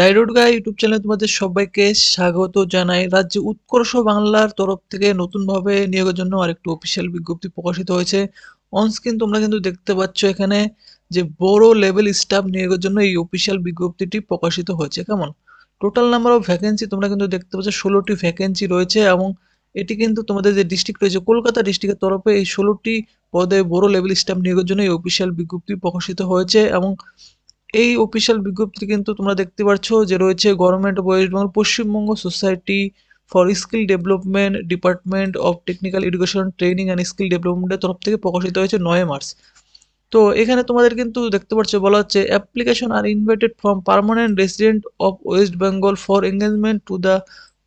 দাইরোডগা YouTube চ্যানেলে তোমাদের সবাইকে স্বাগত জানাই রাজ্যে উৎকর্ষ বাংলার তরফ থেকে নতুনভাবে নিয়োগের জন্য আরেকটি অফিসিয়াল বিজ্ঞপ্তি প্রকাশিত হয়েছে অনস্ক্রিন তোমরা কিন্তু দেখতে পাচ্ছ এখানে যে বড় লেভেল স্টাফ নিয়োগের জন্য এই অফিসিয়াল বিজ্ঞপ্তিটি প্রকাশিত হয়েছে কেমন টোটাল নাম্বার অফ ভ্যাকেন্সি তোমরা কিন্তু দেখতে পাচ্ছ ষোলোটি ভ্যাকেন্সি রয়েছে এবং এটি কিন্তু তোমাদের যে ডিস্ট্রিক্ট রয়েছে কলকাতা ডিস্ট্রিক্টের তরফে এই ষোলোটি পদে বড় লেভেল স্টাফ নিয়োগের জন্য এই অফিসিয়াল বিজ্ঞপ্তি প্রকাশিত হয়েছে এবং এই অফিসিয়াল বিজ্ঞপ্তি কিন্তু তোমরা দেখতে পাচ্ছ যে রয়েছে government of West Bengal Paschimbanga society for skill development department of technical education training and skill ডেভেলপমেন্টের তরফ থেকে প্রকাশিত হয়েছে নয় মার্চ তো এখানে তোমাদের কিন্তু দেখতে পাচ্ছ বলা হচ্ছে application are invited from permanent resident of West Bengal for engagement to the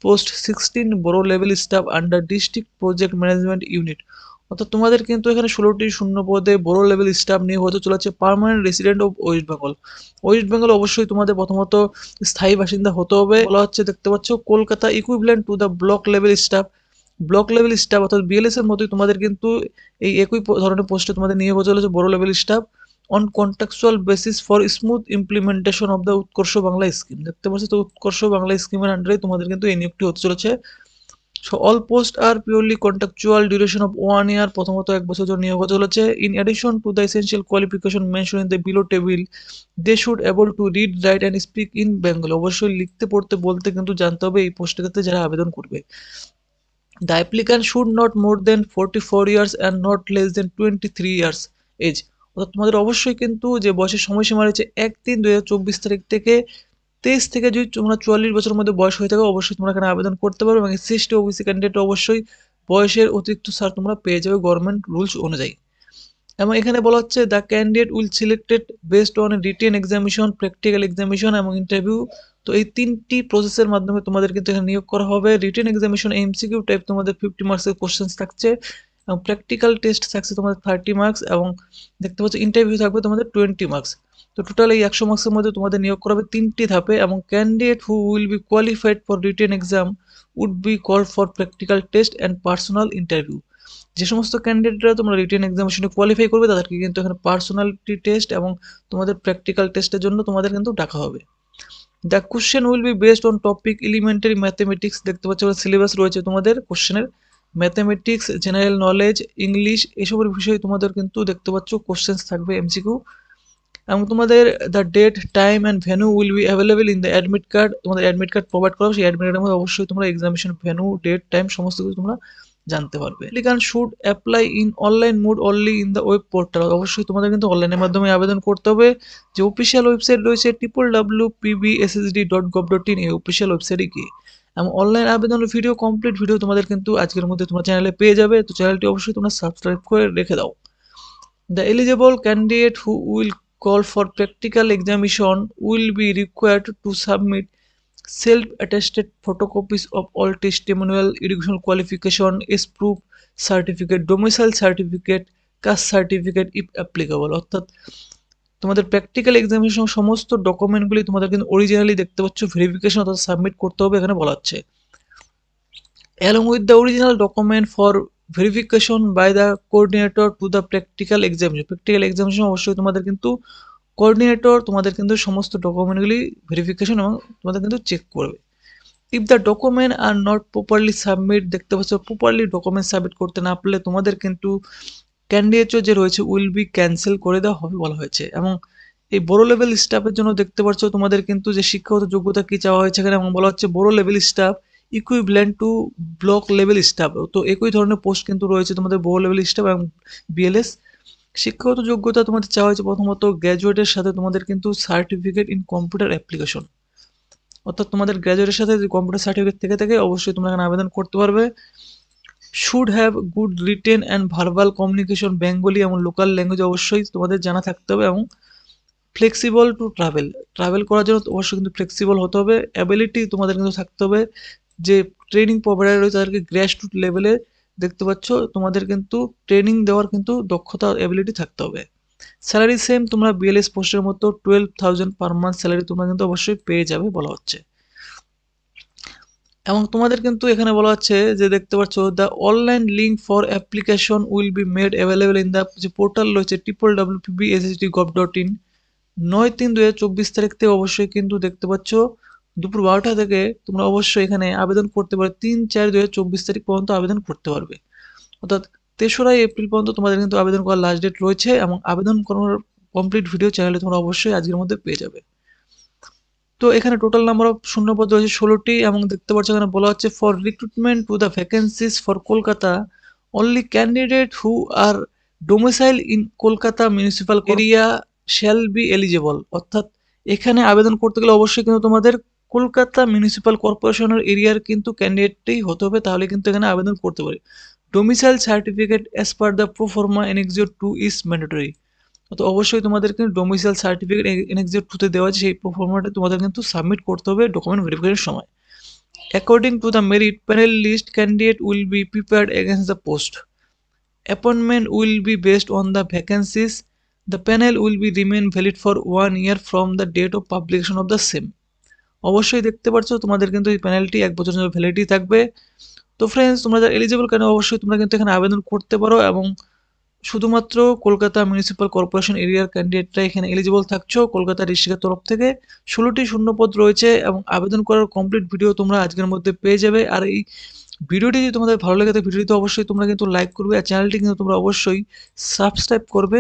post sixteen borough level staff under district project management unit অর্থাৎ তোমাদের কিন্তু এখানে ষোলোটি শূন্য পদে বড় লেভেল স্টাফ নিয়ে হতে চলেছে permanent resident of West Bengal West Bengal অবশ্যই তোমাদের প্রথমত স্থায়ী বাসিন্দা হতে হবে বলা হচ্ছে দেখতে পাচ্ছ Kolkata equivalent to the block level staff block level staff অর্থাৎ বিএলএস এর মতোই তোমাদের কিন্তু এই একই ধরনের পোস্টে তোমাদের নিয়ে হতে চলেছে borough level staff on contractual basis for smooth implementation of the Utkarsha Bangla scheme দেখতে পাচ্ছি তো উৎকর্ষ বাংলা স্কিমের আন্ডারে তোমাদের কিন্তু এই নিয়োগটি হতে চলেছে so all post are purely contractual duration of one year প্রথমত এক বছর ধরে নিয়োগ চলেছে in addition to the essential qualification mention in the below table they should able to read write and speak in Bengal অবশ্যই লিখতে পড়তে বলতে কিন্তু জানতে হবে এই পোস্টের ক্ষেত্রে যারা আবেদন করবে the applicant should not more than forty four years and not less than twenty three years age অর্থাৎ তোমাদের অবশ্যই কিন্তু যে বয়সের সময়সীমা রয়েছে এক তিন দু তারিখ থেকে তেইশ থেকে যদি তোমরা চুয়াল্লিশ বছরের মধ্যে বয়স হয়ে থাকে অবশ্যই তোমরা এখানে আবেদন করতে পারবে এবং এসসি ওবিসি ক্যান্ডিডেট অবশ্যই বয়সের অতিরিক্ত ছাড় তোমরা পেয়ে যাবে গভর্নমেন্ট রুলস অনুযায়ী এবং এখানে বলা হচ্ছে the candidate will selected based on written examination practical examination এবং ইন্টারভিউ তো এই তিনটি প্রসেসের মাধ্যমে তোমাদের কিন্তু এখানে নিয়োগ করা হবে রিটেন এক্সামিশন এমসিকিউ টাইপ তোমাদের ফিফটি মার্কসের কোশ্চেন্স থাকছে এবং প্র্যাকটিক্যাল টেস্ট থাকছে তোমাদের থার্টি মার্কস এবং দেখতে পাচ্ছ ইন্টারভিউ থাকবে তোমাদের টোয়েন্টি মার্কস তো টোটাল এই একশো মার্কসের মধ্যে তোমাদের নিয়োগ করা হবে তিনটি ধাপে এবং candidate who will be qualified for written exam would be call for practical test and personal interview যে সমস্ত ক্যান্ডিডেটরা তোমরা রিটেন এক্সামিনেশনে কোয়ালিফাই করবে তাদেরকে কিন্তু এখানে পার্সোনালিটি টেস্ট এবং তোমাদের প্র্যাকটিক্যাল টেস্টের জন্য তোমাদের কিন্তু ডাকা হবে the question will be based on topic elementary mathematics দেখতে পাচ্ছ সিলেবাস রয়েছে তোমাদের কোশ্চেনের ম্যাথামেটিক্স জেনারেল নলেজ ইংলিশ এসবের বিষয়ে তোমাদের কিন্তু দেখতে পাচ্ছ কোশ্চেন্স থাকবে এমসিকিউ এবং তোমাদের the date time and venue will be available in the admit card তোমাদের অ্যাডমিট কার্ড প্রোভাইড করা সেই অ্যাডমিট কার্ডের মধ্যে অবশ্যই তোমরা এক্সামিনেশন ভেনু ডেট টাইম সমস্ত কিছু তোমরা জানতে পারবে applicant should apply in online mode only in the web portal অবশ্যই তোমাদের কিন্তু অনলাইনের মাধ্যমে আবেদন করতে হবে যে অফিসিয়াল ওয়েবসাইট রয়েছে triple W PBSSD dot gov dot in এই অফিসিয়াল ওয়েবসাইটে গিয়ে এবং অনলাইন আবেদনের ভিডিও কমপ্লিট ভিডিও তোমাদের কিন্তু আজকের মধ্যে তোমার চ্যানেলে পেয়ে যাবে তো চ্যানেলটি অবশ্যই তোমরা সাবস্ক্রাইব করে রেখে দাও the eligible candidate who will call for practical examination will be required to submit self attested photocopies of all testimonial educational qualification as proof certificate domicile certificate caste certificate if applicable অর্থাৎ তোমাদের practical examination সমস্ত ডকুমেন্টগুলি তোমাদের কিন্তু originally দেখতে পাচ্ছ verification অর্থাৎ submit করতে হবে এখানে বলা হচ্ছে along with the original document for verification by the coordinator to the practical examination practical examination অবশ্যই তোমাদের কিন্তু কোঅর্ডিনেটর তোমাদের কিন্তু সমস্ত ডকুমেন্টগুলি ভেরিফিকেশন এবং তোমাদের কিন্তু চেক করবে if the document are not properly submit দেখতে পাচ্ছ প্রপারলি ডকুমেন্ট সাবমিট করতে না পারলে তোমাদের কিন্তু ক্যান্ডিডেটও যে রয়েছে উইল বি ক্যান্সেল করে দেওয়া হবে বলা হয়েছে এবং এই বড় লেভেল স্টাফের জন্য দেখতে পাচ্ছ তোমাদের কিন্তু যে শিক্ষাগত যোগ্যতা কি চাওয়া হয়েছে এখানে এবং বলা হচ্ছে borough level staff equivalent to block level staff তো একই ধরনের পোস্ট কিন্তু রয়েছে তোমাদের বড় লেভেল স্টাফ এবং বিএলএস শিক্ষাগত যোগ্যতা তোমাদের চাওয়া হয়েছে প্রথমত গ্র্যাজুয়েটের সাথে তোমাদের কিন্তু সার্টিফিকেট ইন কম্পিউটার অ্যাপ্লিকেশন অর্থাৎ তোমাদের গ্র্যাজুয়েটের সাথে কম্পিউটার সার্টিফিকেট থেকে থেকে অবশ্যই তোমরা এখানে আবেদন করতে পারবে should have good written and verbal communication Bengali এবং লোকাল ল্যাঙ্গুয়েজ অবশ্যই তোমাদের জানা থাকতে হবে এবং ফ্লেক্সিবল টু ট্রাভেল ট্রাভেল করার জন্য অবশ্যই কিন্তু ফ্লেক্সিবল হতে হবে অ্যাবিলিটি তোমাদের কিন্তু থাকতে হবে যে ট্রেনিং প্রোভাইডার রয়েছে তাদেরকে গ্র্যাসরুট লেভেলে দেখতে পাচ্ছ তোমাদের কিন্তু ট্রেনিং দেওয়ার কিন্তু দক্ষতা অ্যাবিলিটি থাকতে হবে স্যালারি সেম তোমরা বিএলএস পোস্টের মতো twelve thousand per month salary তোমরা কিন্তু অবশ্যই পেয়ে যাবে বলা হচ্ছে এবং তোমাদের কিন্তু এখানে বলা হচ্ছে যে দেখতে পাচ্ছ the online link for application will be made available in the যে পোর্টাল রয়েছে triple W PB T gov dot in নয় তিন দু চব্বিশ তারিখ থেকে অবশ্যই কিন্তু দেখতে পাচ্ছ দুপুর বারোটা থেকে তোমরা অবশ্যই এখানে আবেদন করতে পারো তিন চার দু চব্বিশ তারিখ পর্যন্ত আবেদন করতে পারবে অর্থাৎ তেসরাই এপ্রিল পর্যন্ত তোমাদের কিন্তু আবেদন করার লাস্ট ডেট রয়েছে এবং আবেদন করার কমপ্লিট ভিডিও চ্যানেলে তোমরা অবশ্যই আজকের মধ্যে পেয়ে যাবে তো এখানে টোটাল নাম্বার অফ পদ রয়েছে ষোলোটি এবং দেখতে পাচ্ছ এখানে বলা হচ্ছে for recruitment to the vacancies for Kolkata only candidate who are domicile in Kolkata municipal area shall be eligible অর্থাৎ এখানে আবেদন করতে গেলে অবশ্যই কিন্তু তোমাদের কলকাতা মিউনিসিপাল কর্পোরেশনের এরিয়ার কিন্তু ক্যান্ডিডেটই হতে হবে তাহলে কিন্তু এখানে আবেদন করতে পারে domicile certificate as per the proforma annexure two is mandatory তো অবশ্যই তোমাদের কিন্তু ডোমিসাইল সার্টিফিকেট এনএক্সিট টুতে দেওয়া আছে সেই ফর্মটা তোমাদের কিন্তু সাবমিট করতে হবে ডকুমেন্ট ভেরিফিকেশনের সময় according to the merit panel list candidate will be prepared against the post appointment will be based on the vacancies the panel will be remain valid for one year from the date of publication of the same অবশ্যই দেখতে পাচ্ছ তোমাদের কিন্তু এই প্যানেলটি এক বছর validity থাকবে তো ফ্রেন্ডস তোমরা এলিজিবল কেন অবশ্যই তোমরা কিন্তু এখানে আবেদন করতে পারো এবং শুধুমাত্র কলকাতা মিউনিসিপ্যাল কর্পোরেশন এরিয়ার ক্যান্ডিডেটরা এখানে এলিজিবল থাকছো কলকাতা ডিস্ট্রিক্টের তরফ থেকে ষোলোটি শূন্যপদ রয়েছে এবং আবেদন করার কমপ্লিট ভিডিও তোমরা আজকের মধ্যে পেয়ে যাবে আর এই ভিডিওটি যদি তোমাদের ভালো লাগে তো ভিডিওটি অবশ্যই তোমরা কিন্তু লাইক করবে আর চ্যানেলটি কিন্তু তোমরা অবশ্যই সাবস্ক্রাইব করবে